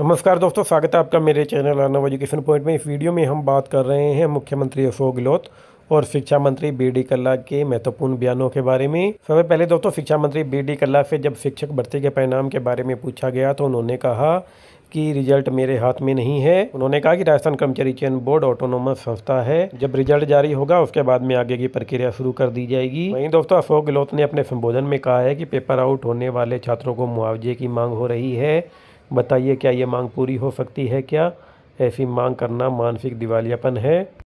नमस्कार दोस्तों स्वागत है आपका मेरे चैनल अर्नव एजुकेशन पॉइंट में इस वीडियो में हम बात कर रहे हैं मुख्यमंत्री अशोक गहलोत और शिक्षा मंत्री बी डी कल्ला के महत्वपूर्ण बयानों के बारे में सबसे पहले दोस्तों शिक्षा मंत्री बी डी कल्ला से जब शिक्षक भर्ती के परिणाम के बारे में पूछा गया तो उन्होंने कहा कि रिजल्ट मेरे हाथ में नहीं है उन्होंने कहा कि राजस्थान कर्मचारी चयन बोर्ड ऑटोनोमस संस्था है जब रिजल्ट जारी होगा उसके बाद में आगे की प्रक्रिया शुरू कर दी जाएगी वहीं दोस्तों अशोक गहलोत ने अपने संबोधन में कहा है कि पेपर आउट होने वाले छात्रों को मुआवजे की मांग हो रही है बताइए क्या ये मांग पूरी हो सकती है क्या ऐसी मांग करना मानसिक दिवालियापन है